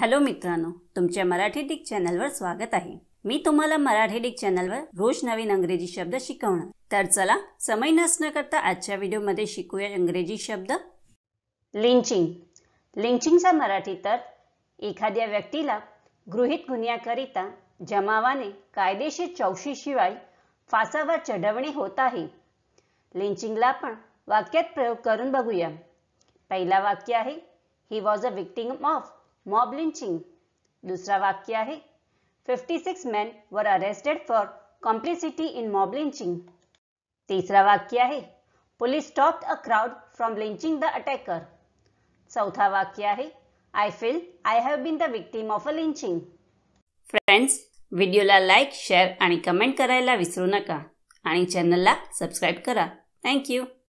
hello मित्रांनो तुमच्या Marathi Dick चॅनलवर स्वागत आहे मी तुम्हाला मराठी डिक चॅनलवर रोज नवीन अंग्रेजी शब्द शिकवणार तर चला समय नसण्याकरता करता आजच्या व्हिडिओमध्ये शिकूया इंग्रजी शब्द लिंचिंग लिंचिंगचा मराठी तर एखाद्या व्यक्तीला गृहित गुन्ह्याकरिता जमावाने कायदेशीर चौशीशिवाय फासावर चढवणी होत आहे लिंचिंगला आपण वाक्यात प्रयोग करून बघूया पहिला वाक्य आहे he was a victim of mob lynching दुसरा वाक्य आहे fifty six men were arrested for complicity in mob lynching तिसरा वाक्य आहे police stop a crowd from lynching the attacker चौथा वाक्य आहे I feel I have been the victim of a lynching friends व्हिडिओला लाईक शेअर आणि comment करायला विसरू नका आणि चॅनलला सबस्क्राईब करा थँक्यू